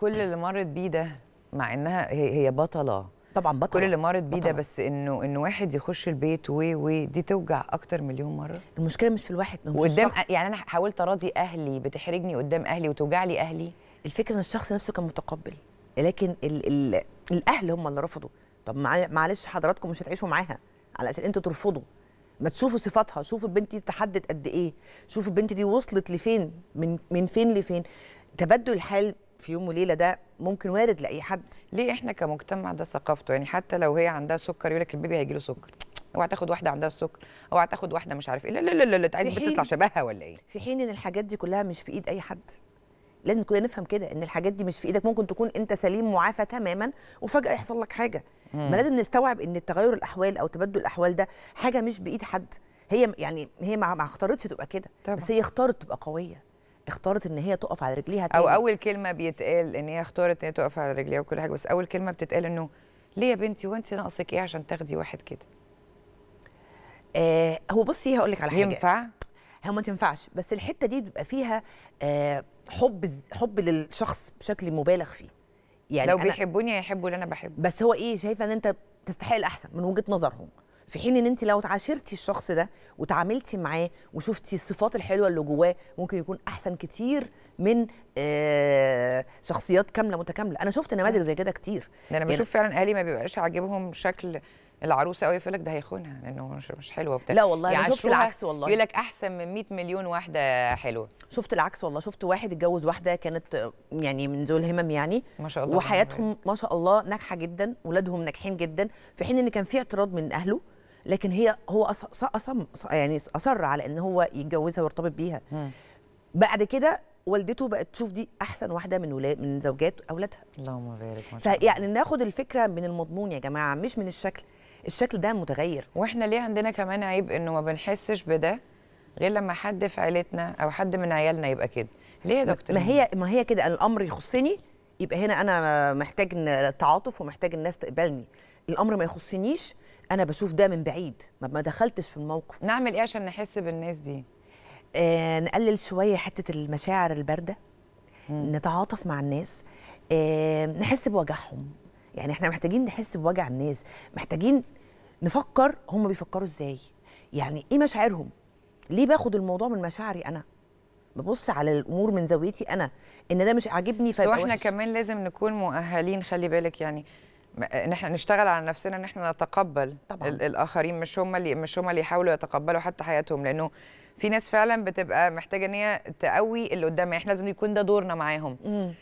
كل اللي مرت بيه ده مع انها هي بطله طبعا بطلة كل اللي مرت بيه ده بس انه ان واحد يخش البيت و وي دي توجع اكتر مليون مره المشكله مش في الواحد مش الشخص. يعني انا حاولت اراضي اهلي بتحرجني قدام اهلي وتوجع لي اهلي الفكره ان الشخص نفسه كان متقبل لكن الـ الـ الاهل هم اللي رفضوا طب معلش حضراتكم مش هتعيشوا معاها علشان انتوا ترفضوا ما تشوفوا صفاتها شوفوا البنت دي تحدد قد ايه شوفوا البنت دي وصلت لفين من من فين لفين تبدل الحال في يوم وليله ده ممكن وارد لاي حد ليه احنا كمجتمع ده ثقافته يعني حتى لو هي عندها سكر يقول لك البيبي هيجي له سكر اوعى تاخد واحده عندها السكر اوعى تاخد واحده مش عارف ايه لا لا لا لا انت عايز تطلع شبهها ولا ايه في حين ان الحاجات دي كلها مش في ايد اي حد لازم كلنا نفهم كده ان الحاجات دي مش في ايدك ممكن تكون انت سليم معافى تماما وفجاه يحصل لك حاجه ما لازم نستوعب ان تغير الاحوال او تبدل الاحوال ده حاجه مش بايد حد هي يعني هي ما اختارتش تبقى كده بس هي اختارت تبقى قويه اختارت ان هي تقف على رجليها تاني. او اول كلمه بيتقال ان هي اختارت ان هي تقف على رجليها وكل حاجه بس اول كلمه بتتقال انه ليه يا بنتي وانت ناقصك ايه عشان تاخدي واحد كده آه هو بصي هقول لك على حاجه ينفع هو ما تنفعش بس الحته دي بيبقى فيها آه حب حب للشخص بشكل مبالغ فيه يعني لو بيحبوني هيحبوا اللي انا بحبه بس هو ايه شايفه ان انت تستحق الاحسن من وجهه نظرهم في حين ان انت لو تعاشرتي الشخص ده وتعاملتي معاه وشفتي الصفات الحلوه اللي جواه ممكن يكون احسن كتير من آه، شخصيات كامله متكامله انا شفت نماذج زي كده كتير انا انا يعني بشوف يعني فعلا اهلي ما بيبقاش عاجبهم شكل العروسه قوي يقول لك ده هيخونها لانه مش مش حلوه وبتاع لا والله يعني شفت العكس والله يقول لك احسن من 100 مليون واحده حلوه شفت العكس والله شفت واحد اتجوز واحده كانت آه، يعني من ذو الهمم يعني ما شاء الله وحياتهم ما شاء الله ناجحه جدا ولادهم ناجحين جدا في حين ان كان في اعتراض من اهله لكن هي هو أصم يعني أصر على إن هو يتجوزها ويرتبط بيها بعد كده والدته بقت تشوف دي احسن واحده من ولاد من زوجات اولادها اللهم بارك ما شاء الله فيعني ناخد الفكره من المضمون يا جماعه مش من الشكل الشكل ده متغير واحنا ليه عندنا كمان عيب انه ما بنحسش بده غير لما حد في عيلتنا او حد من عيالنا يبقى كده ليه يا دكتور ما هي ما هي كده الامر يخصني يبقى هنا انا محتاج التعاطف ومحتاج الناس تقبلني الامر ما يخصنيش انا بشوف ده من بعيد ما دخلتش في الموقف نعمل ايه عشان نحس بالناس دي آه نقلل شويه حته المشاعر البارده نتعاطف مع الناس آه نحس بوجعهم يعني احنا محتاجين نحس بوجع الناس محتاجين نفكر هم بيفكروا ازاي يعني ايه مشاعرهم ليه باخد الموضوع من مشاعري انا ببص على الامور من زاويتي انا ان ده مش عاجبني فاحنا كمان لازم نكون مؤهلين خلي بالك يعني آه، ان احنا نشتغل على نفسنا ان احنا نتقبل طبعا. الاخرين مش هم اللي مش هم اللي يحاولوا يتقبلوا حتى حياتهم لانه في ناس فعلا بتبقى محتاجه ان هي تقوي اللي قدامها احنا لازم يكون ده دورنا معاهم